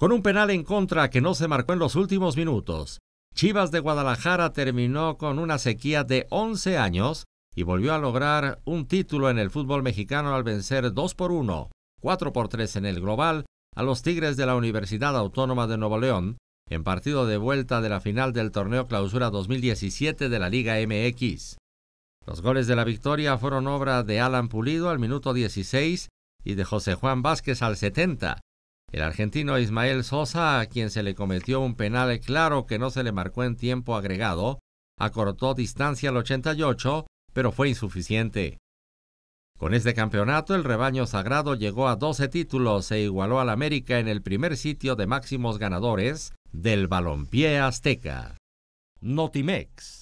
Con un penal en contra que no se marcó en los últimos minutos, Chivas de Guadalajara terminó con una sequía de 11 años y volvió a lograr un título en el fútbol mexicano al vencer 2 por 1, 4 por 3 en el global a los Tigres de la Universidad Autónoma de Nuevo León en partido de vuelta de la final del torneo Clausura 2017 de la Liga MX. Los goles de la victoria fueron obra de Alan Pulido al minuto 16 y de José Juan Vázquez al 70, el argentino Ismael Sosa, a quien se le cometió un penal claro que no se le marcó en tiempo agregado, acortó distancia al 88, pero fue insuficiente. Con este campeonato, el rebaño sagrado llegó a 12 títulos e igualó al América en el primer sitio de máximos ganadores del balompié azteca. Notimex